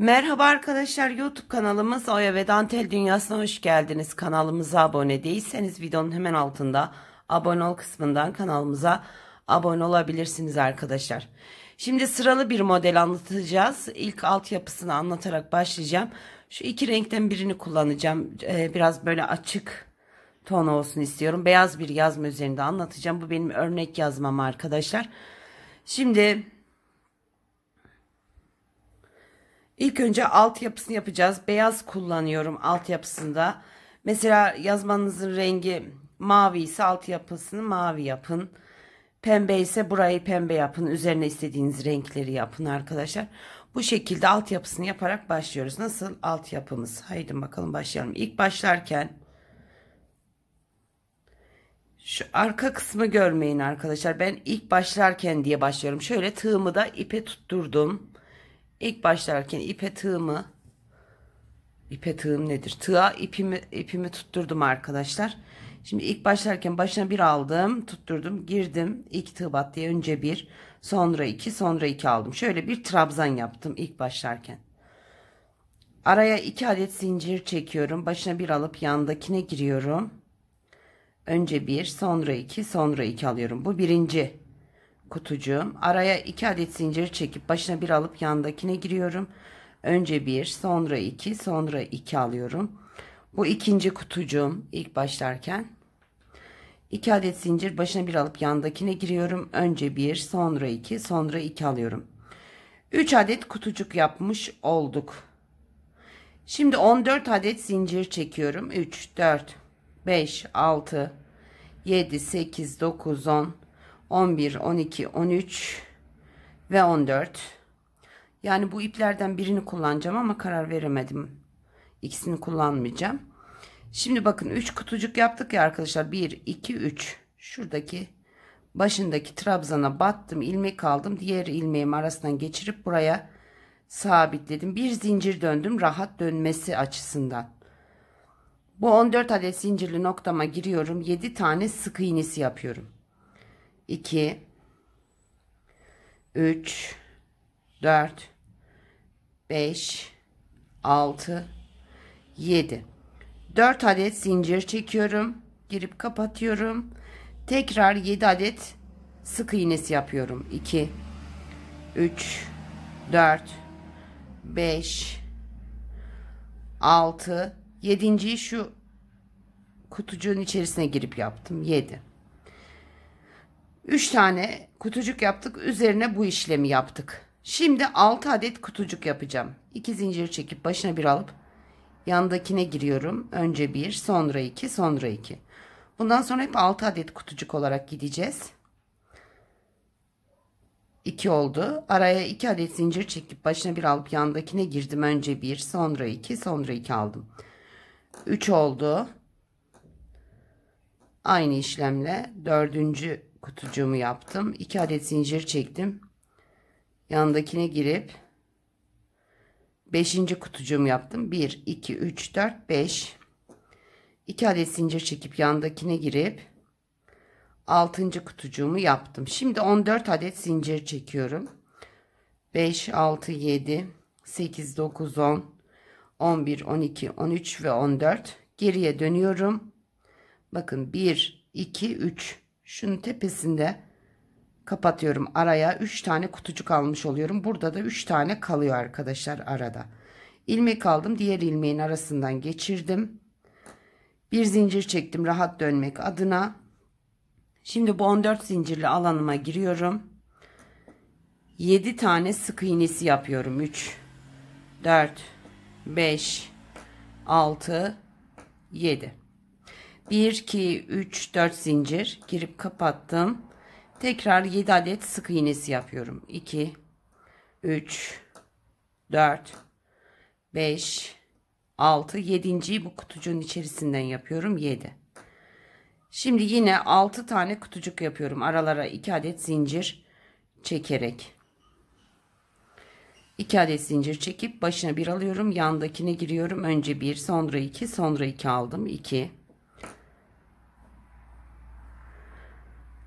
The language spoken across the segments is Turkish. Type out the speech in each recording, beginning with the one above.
Merhaba arkadaşlar YouTube kanalımız Oya ve Dantel Dünyası'na hoş geldiniz. Kanalımıza abone değilseniz videonun hemen altında abone ol kısmından kanalımıza abone olabilirsiniz arkadaşlar. Şimdi sıralı bir model anlatacağız. İlk altyapısını anlatarak başlayacağım. Şu iki renkten birini kullanacağım. Ee, biraz böyle açık ton olsun istiyorum. Beyaz bir yazma üzerinde anlatacağım. Bu benim örnek yazmam arkadaşlar. Şimdi İlk önce altyapısını yapacağız. Beyaz kullanıyorum altyapısında. Mesela yazmanızın rengi mavi ise altyapısını mavi yapın. Pembe ise burayı pembe yapın. Üzerine istediğiniz renkleri yapın arkadaşlar. Bu şekilde altyapısını yaparak başlıyoruz. Nasıl altyapımız? Haydi bakalım başlayalım. İlk başlarken şu arka kısmı görmeyin arkadaşlar. Ben ilk başlarken diye başlıyorum. Şöyle tığımı da ipe tutturdum. İlk başlarken ipe tığımı ipe tığım nedir? Tığa ipimi ipimi tutturdum arkadaşlar. Şimdi ilk başlarken başına bir aldım, tutturdum, girdim. İlk tığ battı, önce bir, sonra iki, sonra iki aldım. Şöyle bir trabzan yaptım ilk başlarken. Araya iki adet zincir çekiyorum. Başına bir alıp yandakine giriyorum. Önce bir, sonra iki, sonra iki alıyorum. Bu birinci kutucuğum. Araya 2 adet zincir çekip başına bir alıp yandakine giriyorum. Önce bir, sonra iki, sonra iki alıyorum. Bu ikinci kutucuğum ilk başlarken. 2 adet zincir başına bir alıp yandakine giriyorum. Önce bir, sonra iki, sonra iki alıyorum. 3 adet kutucuk yapmış olduk. Şimdi 14 adet zincir çekiyorum. 3, 4, 5, 6, 7, 8, 9, 10, 11, 12, 13 ve 14. Yani bu iplerden birini kullanacağım ama karar veremedim. İkisini kullanmayacağım. Şimdi bakın 3 kutucuk yaptık ya arkadaşlar. 1, 2, 3. Şuradaki başındaki trabzana battım. ilmek aldım. Diğer ilmeğimi arasından geçirip buraya sabitledim. Bir zincir döndüm rahat dönmesi açısından. Bu 14 adet zincirli noktama giriyorum. 7 tane sık iğnesi yapıyorum. 2 3 4 5 6 7 4 adet zincir çekiyorum girip kapatıyorum tekrar 7 adet sık iğnesi yapıyorum 2 3 4 5 6 7. şu kutucuğun içerisine girip yaptım 7 3 tane kutucuk yaptık. Üzerine bu işlemi yaptık. Şimdi 6 adet kutucuk yapacağım. 2 zincir çekip başına bir alıp yandakine giriyorum. Önce 1, sonra 2, sonra 2. Bundan sonra hep 6 adet kutucuk olarak gideceğiz. 2 oldu. Araya 2 adet zincir çekip başına bir alıp yandakine girdim. Önce 1, sonra 2, sonra 2 aldım. 3 oldu. Aynı işlemle 4 kutucuğumu yaptım. 2 adet zincir çektim. Yandakine girip 5. kutucuğumu yaptım. 1 2 3 4 5 2 adet zincir çekip yandakine girip 6. kutucuğumu yaptım. Şimdi 14 adet zincir çekiyorum. 5 6 7 8 9 10 11 12 13 ve 14 geriye dönüyorum. Bakın 1 2 3 Şunun tepesinde kapatıyorum araya 3 tane kutucuk almış oluyorum. Burada da 3 tane kalıyor arkadaşlar arada. ilmek aldım diğer ilmeğin arasından geçirdim. Bir zincir çektim rahat dönmek adına. Şimdi bu 14 zincirli alanıma giriyorum. 7 tane sık iğnesi yapıyorum. 3 4 5 6 7 1 2 3 4 zincir girip kapattım tekrar 7 adet sık iğnesi yapıyorum 2 3 4 5 6 7.yi bu kutucuğun içerisinden yapıyorum 7 şimdi yine 6 tane kutucuk yapıyorum aralara 2 adet zincir çekerek 2 adet zincir çekip başına bir alıyorum yandakine giriyorum önce bir sonra iki sonra iki aldım 2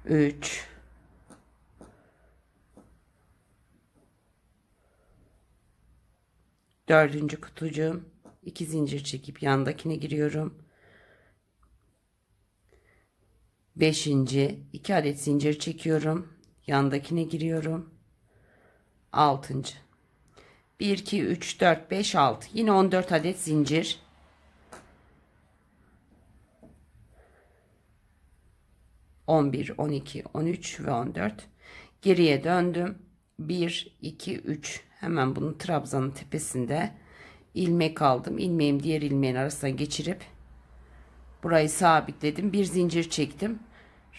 3 dördüncü kutucuğum iki zincir çekip yandakine giriyorum beşinci iki adet zincir çekiyorum yandakine giriyorum altıncı 1 2 3 4 5 6 yine 14 adet zincir 11, 12, 13 ve 14. Geriye döndüm. 1, 2, 3. Hemen bunun trabzanın tepesinde ilmek aldım. İlmeğim diğer ilmeğin arasına geçirip burayı sabitledim. Bir zincir çektim.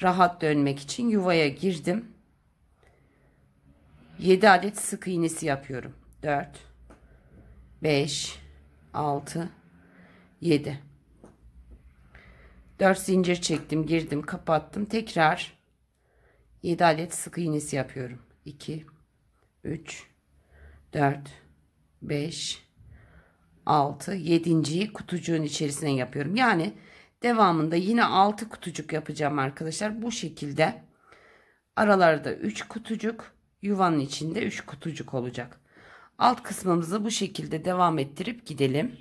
Rahat dönmek için yuvaya girdim. 7 adet sık iğnesi yapıyorum. 4 5 6 7 4 zincir çektim girdim kapattım tekrar 7 adet sık iğnesi yapıyorum 2 3 4 5 6 7.yi kutucuğun içerisine yapıyorum yani devamında yine 6 kutucuk yapacağım arkadaşlar bu şekilde aralarda 3 kutucuk yuvanın içinde 3 kutucuk olacak alt kısmımızı bu şekilde devam ettirip gidelim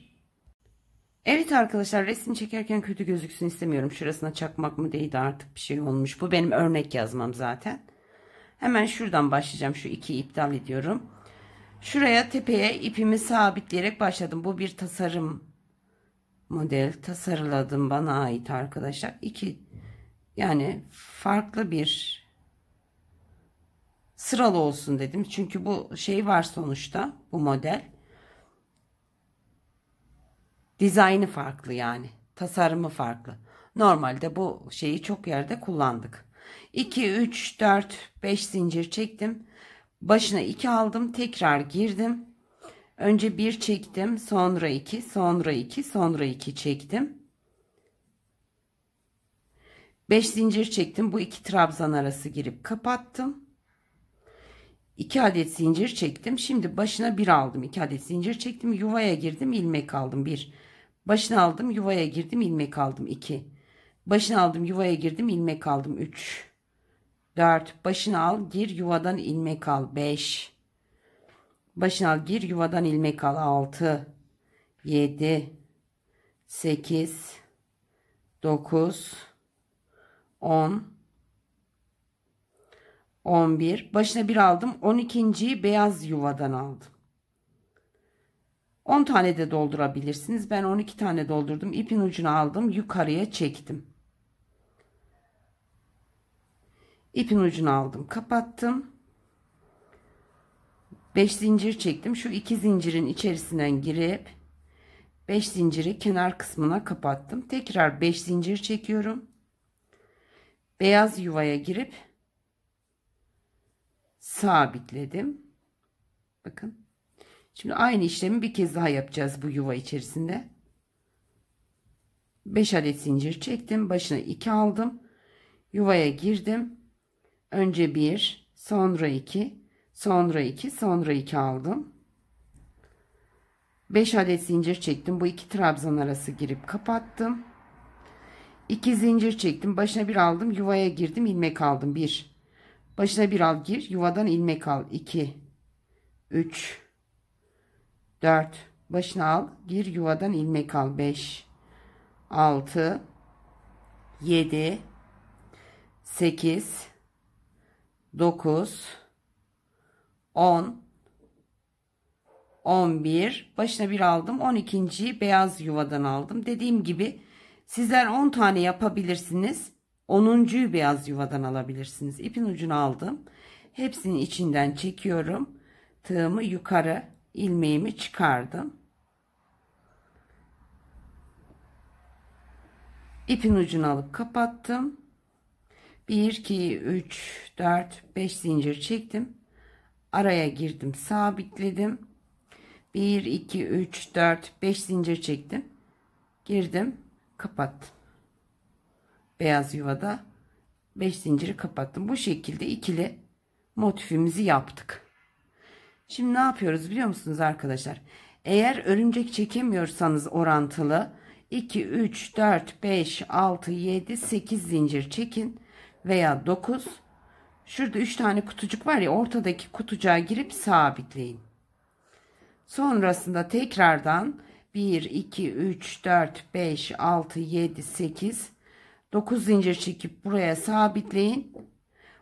Evet arkadaşlar resim çekerken kötü gözüksün istemiyorum. Şurasına çakmak mı değdi artık bir şey olmuş. Bu benim örnek yazmam zaten. Hemen şuradan başlayacağım. Şu ikiyi iptal ediyorum. Şuraya tepeye ipimi sabitleyerek başladım. Bu bir tasarım model. Tasarladım bana ait arkadaşlar. İki yani farklı bir sıralı olsun dedim. Çünkü bu şey var sonuçta bu model. Dizaynı farklı yani. Tasarımı farklı. Normalde bu şeyi çok yerde kullandık. 2, 3, 4, 5 zincir çektim. Başına 2 aldım. Tekrar girdim. Önce 1 çektim. Sonra 2, sonra 2, sonra 2 çektim. 5 zincir çektim. Bu iki trabzan arası girip kapattım. 2 adet zincir çektim. Şimdi başına 1 aldım. 2 adet zincir çektim. Yuvaya girdim. ilmek aldım. 1, Başını aldım yuvaya girdim ilmek aldım 2. Başını aldım yuvaya girdim ilmek aldım 3. 4. Başını al gir yuvadan ilmek al 5. Başını al gir yuvadan ilmek al 6. 7. 8. 9. 10. 11. Başına bir aldım. 12.yi beyaz yuvadan aldım. 10 tane de doldurabilirsiniz. Ben 12 tane doldurdum. İpin ucunu aldım. Yukarıya çektim. İpin ucunu aldım. Kapattım. 5 zincir çektim. Şu iki zincirin içerisinden girip 5 zinciri kenar kısmına kapattım. Tekrar 5 zincir çekiyorum. Beyaz yuvaya girip sabitledim. Bakın Şimdi aynı işlemi bir kez daha yapacağız bu yuva içerisinde. 5 adet zincir çektim. Başına 2 aldım. Yuvaya girdim. Önce 1, sonra 2, sonra 2, sonra 2 aldım. 5 adet zincir çektim. Bu iki trabzan arası girip kapattım. 2 zincir çektim. Başına bir aldım. Yuvaya girdim. ilmek aldım. 1. Başına bir al gir. Yuvadan ilmek al. 2. 3. 4. Başına al. Gir yuvadan ilmek al. 5. 6. 7. 8. 9. 10. 11. Başına bir aldım. 12. beyaz yuvadan aldım. Dediğim gibi sizler 10 tane yapabilirsiniz. 10. beyaz yuvadan alabilirsiniz. İpin ucunu aldım. hepsinin içinden çekiyorum. Tığımı yukarı ilmeğimi çıkardım. İpin ucunu alıp kapattım. 1 2 3 4 5 zincir çektim. Araya girdim, sabitledim. 1 2 3 4 5 zincir çektim. Girdim, kapattım. Beyaz yuvada 5 zinciri kapattım. Bu şekilde ikili motifimizi yaptık. Şimdi ne yapıyoruz biliyor musunuz arkadaşlar? Eğer örümcek çekemiyorsanız orantılı 2, 3, 4, 5, 6, 7, 8 zincir çekin veya 9. Şurada 3 tane kutucuk var ya ortadaki kutucuğa girip sabitleyin. Sonrasında tekrardan 1, 2, 3, 4, 5, 6, 7, 8, 9 zincir çekip buraya sabitleyin.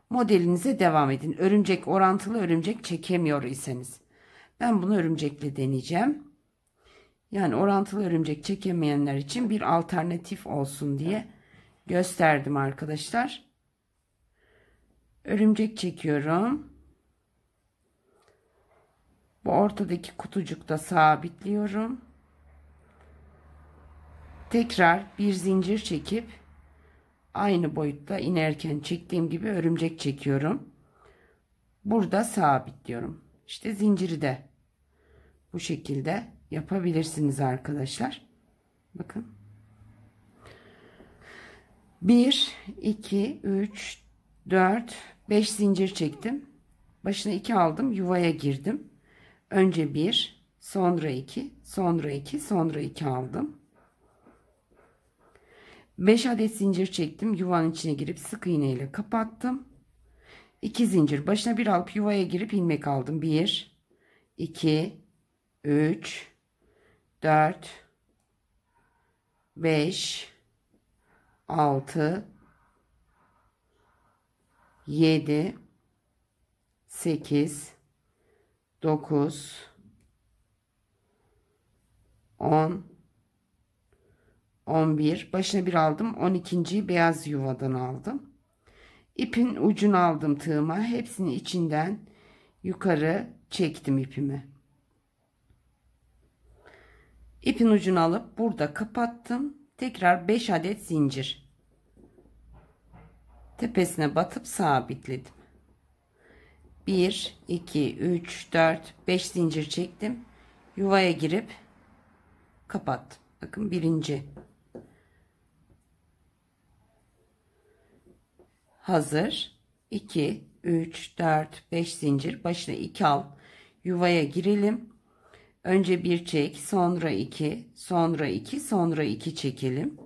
Modelinize devam edin. Örümcek orantılı örümcek çekemiyor iseniz. Ben bunu örümcekle deneyeceğim. Yani orantılı örümcek çekemeyenler için bir alternatif olsun diye gösterdim arkadaşlar. Örümcek çekiyorum. Bu ortadaki kutucukta sabitliyorum. Tekrar bir zincir çekip aynı boyutta inerken çektiğim gibi örümcek çekiyorum. Burada sabitliyorum. İşte zinciri de bu şekilde yapabilirsiniz arkadaşlar. Bakın. 1, 2, 3, 4, 5 zincir çektim. Başına 2 aldım. Yuvaya girdim. Önce 1, sonra 2, sonra 2, sonra 2 aldım. 5 adet zincir çektim. Yuvanın içine girip sık iğneyle kapattım. 2 zincir başına bir alıp yuvaya girip ilmek aldım. 1 2 3 4 5 6 7 8 9 10 11 başına bir aldım 12. beyaz yuvadan aldım ipin ucunu aldım tığıma hepsini içinden yukarı çektim ipimi ipin ucunu alıp burada kapattım tekrar 5 adet zincir tepesine batıp sabitledim 1 2 3 4 5 zincir çektim yuvaya girip kapattım bakın birinci hazır. 2, 3, 4, 5 zincir. Başına 2 al. Yuvaya girelim. Önce bir çek, sonra 2, sonra 2, sonra 2 çekelim.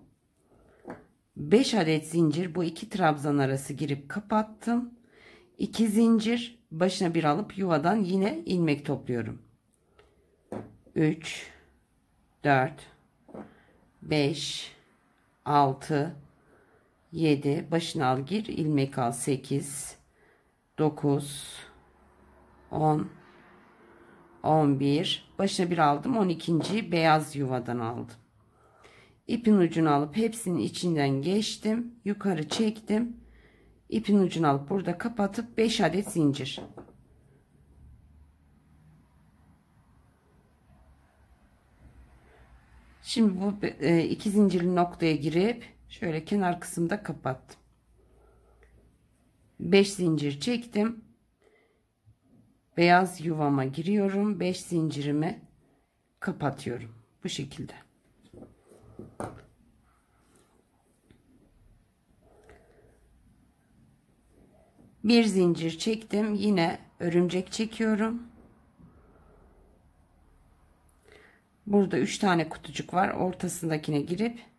5 adet zincir bu iki trabzan arası girip kapattım. 2 zincir başına bir alıp yuvadan yine ilmek topluyorum. 3 4 5 6 7 başına al gir ilmek al 8 9 10 11 başına bir aldım 12. beyaz yuvadan aldım ipin ucunu alıp hepsinin içinden geçtim yukarı çektim ipin ucunu alıp burada kapatıp 5 adet zincir Şimdi bu e, iki zincirli noktaya girip şöyle kenar kısımda kapattım 5 zincir çektim beyaz yuvama giriyorum 5 zincirimi kapatıyorum bu şekilde bir zincir çektim yine örümcek çekiyorum burada üç tane kutucuk var ortasındakine girip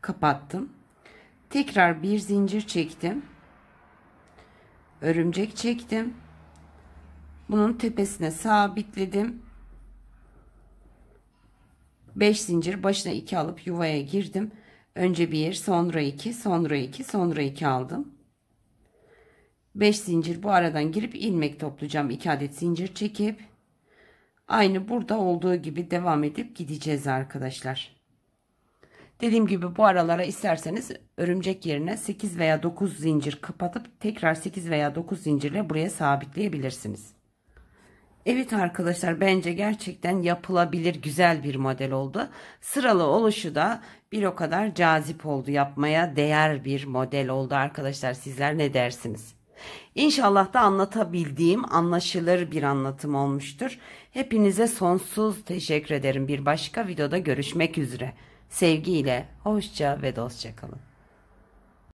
kapattım. Tekrar bir zincir çektim. Örümcek çektim. Bunun tepesine sabitledim. 5 zincir başına 2 alıp yuvaya girdim. Önce 1, sonra 2, sonra 2, sonra 2 aldım. 5 zincir bu aradan girip ilmek toplayacağım. 2 adet zincir çekip aynı burada olduğu gibi devam edip gideceğiz arkadaşlar. Dediğim gibi bu aralara isterseniz örümcek yerine 8 veya 9 zincir kapatıp tekrar 8 veya 9 zincirle buraya sabitleyebilirsiniz. Evet arkadaşlar bence gerçekten yapılabilir güzel bir model oldu. Sıralı oluşu da bir o kadar cazip oldu yapmaya değer bir model oldu arkadaşlar sizler ne dersiniz? İnşallah da anlatabildiğim anlaşılır bir anlatım olmuştur. Hepinize sonsuz teşekkür ederim. Bir başka videoda görüşmek üzere. Sevgiyle, hoşça ve dostça kalın.